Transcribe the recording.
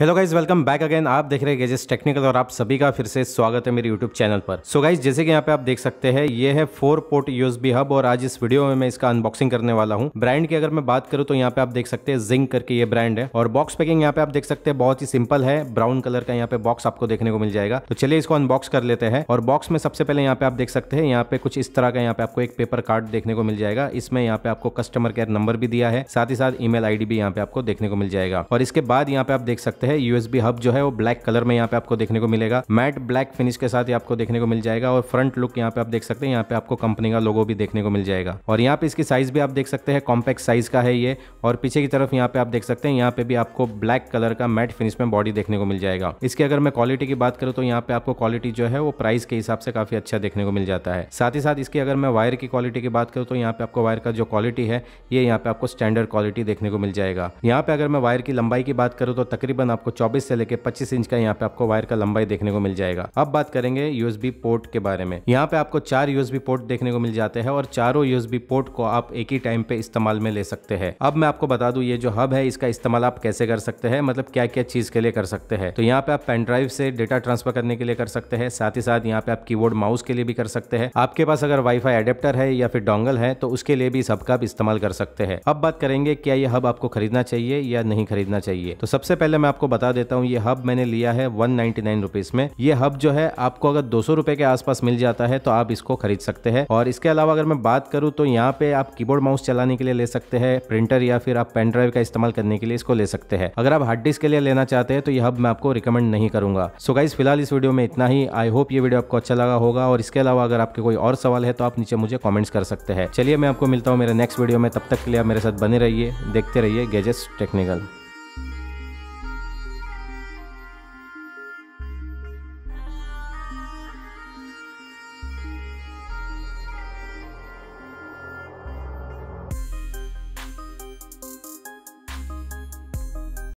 hello guys welcome back again आप देख रहे हैं गेजेस टेक्निकल और आप सभी का फिर से स्वागत है मेरे यूट्यूब चैनल पर सो so गाइज जैसे कि यहाँ पे आप देख सकते हैं ये है फोर पोर्ट यूएसबी हब और आज इस वीडियो में मैं इसका अनबॉक्सिंग करने वाला हूँ ब्रांड की अगर मैं बात करूँ तो यहाँ पे आप देख सकते हैं जिंक करके ये ब्रांड है और बॉक्स पैकिंग यहाँ पे आप देख सकते हैं बहुत ही सिंपल है ब्राउन कलर का यहाँ पे बॉक्स आपको देखने को मिल जाएगा तो चलिए इसको अनबॉक्स कर लेते हैं और बॉक्स में सबसे पहले यहाँ पे आप देख सकते हैं यहाँ पे कुछ इस तरह का यहाँ पे आपको एक पेपर कार्ड देखने को मिल जाएगा इसमें यहाँ पे आपको कस्टमर केयर नंबर भी दिया है साथ ही साथ ई आईडी भी यहाँ पे आपको देखने को मिल जाएगा और इसके बाद यहाँ पे आप देख सकते हैं है यूएसबी हब जो है वो ब्लैक कलर में यहाँ पे आपको देखने को मिलेगा मैट ब्लैक फिनिश के साथ ही आपको देखने को मिल जाएगा और फ्रंट लुक यहाँ पे आप देख सकते हैं यहाँ पे आपको कंपनी का लोगो भी देखने को मिल जाएगा और यहाँ पे इसकी साइज भी आप देख सकते हैं कॉम्पैक्ट साइज का है ये और पीछे की तरफ यहाँ पे आप देख सकते हैं यहाँ पे भी आपको ब्लैक कलर का मैट फिनिश में बॉडी देखने को मिल जाएगा इसकी अगर मैं क्वालिटी की बात करूँ तो यहाँ पे आपको क्वालिटी जो है वो प्राइस के हिसाब से काफी अच्छा देखने को मिल जाता है साथ ही साथ इसकी अगर मैं वायर की क्वालिटी की बात करूँ तो यहाँ पे आपको वायर का जो क्वालिटी है ये यहाँ पे आपको स्टैंडर्ड क्वालिटी देखने को मिल जाएगा यहाँ पे अगर मैं वायर की लंबाई की बात करूँ तो तकरीबन आपको 24 से लेकर 25 इंच का यहाँ पे आपको वायर का लंबाई देखने को मिल जाएगा अब बात करेंगे यूएसबी पोर्ट के बारे में यहाँ पे आपको चार यूएसबी पोर्ट देखने को मिल जाते हैं और चारों यूएसबी पोर्ट को आप एक ही टाइम पे इस्तेमाल में ले सकते हैं अब मैं आपको बता दू ये जो हब है इसका इस्तेमाल आप कैसे कर सकते हैं मतलब क्या क्या चीज के लिए कर सकते हैं तो यहाँ पे आप पेन ड्राइव से डेटा ट्रांसफर करने के लिए कर सकते हैं साथ ही साथ यहाँ पे आप की माउस के लिए भी कर सकते हैं आपके पास अगर वाईफाई एडेप्टर है या फिर डोंगल है तो उसके लिए भी इस हब का आप इस्तेमाल कर सकते हैं अब बात करेंगे क्या ये हब आपको खरीदना चाहिए या नहीं खरीदना चाहिए तो सबसे पहले मैं आपको आपको बता देता हूँ ये हब मैंने लिया है वन नाइनटी में ये हब जो है आपको अगर दो सौ के आसपास मिल जाता है तो आप इसको खरीद सकते हैं और इसके अलावा अगर मैं बात करूँ तो यहाँ पे आप कीबोर्ड माउस चलाने के लिए ले सकते हैं प्रिंटर या फिर आप पेन ड्राइव का इस्तेमाल करने के लिए इसको ले सकते हैं अगर आप हार्ड डिस्क के लिए लेना चाहते हैं तो यह हब मैं आपको रिकमेंड नहीं करूंगा सो गाइज फिलहाल इस वीडियो में इतना ही आई होप ये वीडियो आपको अच्छा लगा होगा और इसके अलावा अगर आपके कोई और सवाल है तो आप नीचे मुझे कॉमेंट्स कर सकते हैं चलिए मैं आपको मिलता हूँ मेरे नेक्स्ट वीडियो में तब तक के लिए आप मेरे साथ बने रहिए देखते रहिए गैजेट्स टेक्निकल